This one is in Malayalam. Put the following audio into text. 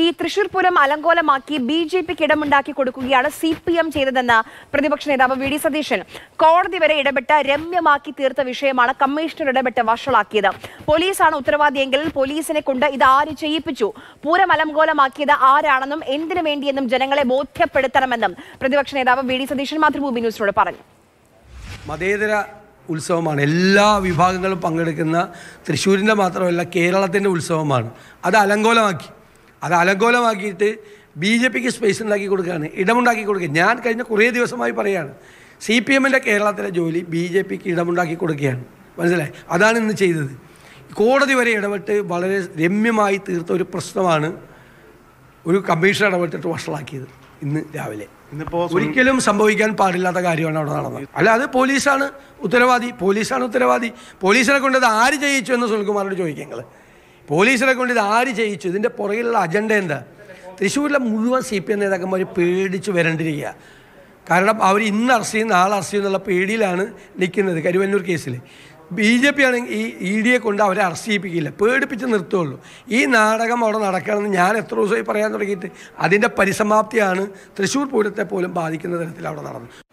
ഈ തൃശൂർ പൂരം അലങ്കോലമാക്കി ബി ജെ പിക്ക് ഇടമുണ്ടാക്കി കൊടുക്കുകയാണ് സി പി എം ചെയ്തതെന്ന് പ്രതിപക്ഷ നേതാവ് വി ഡി സതീശൻ കോടതി വരെ ഇടപെട്ട് രമ്യമാക്കി തീർത്ത വിഷയമാണ് കമ്മീഷണർ ഇടപെട്ട് വഷളാക്കിയത് പോലീസാണ് ഉത്തരവാദിയെങ്കിൽ പോലീസിനെ കൊണ്ട് ഇത് ആര് ചെയ്യിപ്പിച്ചു പൂരം അലങ്കോലമാക്കിയത് ആരാണെന്നും എന്തിനു വേണ്ടിയെന്നും ജനങ്ങളെ ബോധ്യപ്പെടുത്തണമെന്നും പ്രതിപക്ഷ നേതാവ് വി ഡി സതീശൻ മാതൃഭൂമി ന്യൂസിനോട് പറഞ്ഞു മതേതര ഉത്സവമാണ് എല്ലാ വിഭാഗങ്ങളും പങ്കെടുക്കുന്ന തൃശ്ശൂരിൻ്റെ മാത്രമല്ല കേരളത്തിൻ്റെ ഉത്സവമാണ് അത് അലങ്കോലമാക്കി അത് അലങ്കോലമാക്കിയിട്ട് ബി ജെ പിക്ക് സ്പേസ് ഉണ്ടാക്കി കൊടുക്കുകയാണ് ഇടമുണ്ടാക്കി കൊടുക്കുക ഞാൻ കഴിഞ്ഞ കുറേ ദിവസമായി പറയുകയാണ് സി പി എമ്മിൻ്റെ കേരളത്തിലെ ജോലി ബി ജെ പിക്ക് ഇടമുണ്ടാക്കി കൊടുക്കുകയാണ് മനസ്സിലായി അതാണ് ഇന്ന് ചെയ്തത് കോടതി വരെ ഇടപെട്ട് വളരെ രമ്യമായി തീർത്ത ഒരു പ്രശ്നമാണ് ഒരു കമ്മീഷൻ ഇടപെട്ടിട്ട് വഷളാക്കിയത് ഇന്ന് രാവിലെ ഇന്നിപ്പോൾ ഒരിക്കലും സംഭവിക്കാൻ പാടില്ലാത്ത കാര്യമാണ് അവിടെ നടന്നത് അല്ല അത് പോലീസാണ് ഉത്തരവാദി പോലീസാണ് ഉത്തരവാദി പോലീസിനെ കൊണ്ടത് ആര് ചെയ്യിച്ചു എന്ന് സുനിൽകുമാറിനോട് ചോദിക്കുക പോലീസിനെ കൊണ്ട് ഇത് ആര് ചെയ്യിച്ചു ഇതിൻ്റെ പുറകിലുള്ള അജണ്ട എന്താ തൃശ്ശൂരിലെ മുഴുവൻ സി പി എം നേതാക്കന്മാർ പേടിച്ച് വരണ്ടിരിക്കുക കാരണം അവർ ഇന്ന് അറസ്റ്റ് ചെയ്യും നാളെ അറസ്റ്റ് ചെയ്യുന്നുള്ള പേടിയിലാണ് നിൽക്കുന്നത് കരുവന്നൂർ കേസിൽ ബി ജെ പി ആണെങ്കിൽ ഈ ഇ e ഡിയെ കൊണ്ട് അവരെ അറസ്റ്റ് ചെയ്യിപ്പിക്കില്ല പേടിപ്പിച്ച് നിർത്തുള്ളൂ ഈ നാടകം അവിടെ നടക്കണമെന്ന് ഞാൻ എത്ര ദിവസമായി പറയാൻ തുടങ്ങിയിട്ട് അതിൻ്റെ പരിസമാപ്തിയാണ് തൃശ്ശൂർ പൂരത്തെ പോലും ബാധിക്കുന്ന തരത്തിൽ അവിടെ നടന്നത്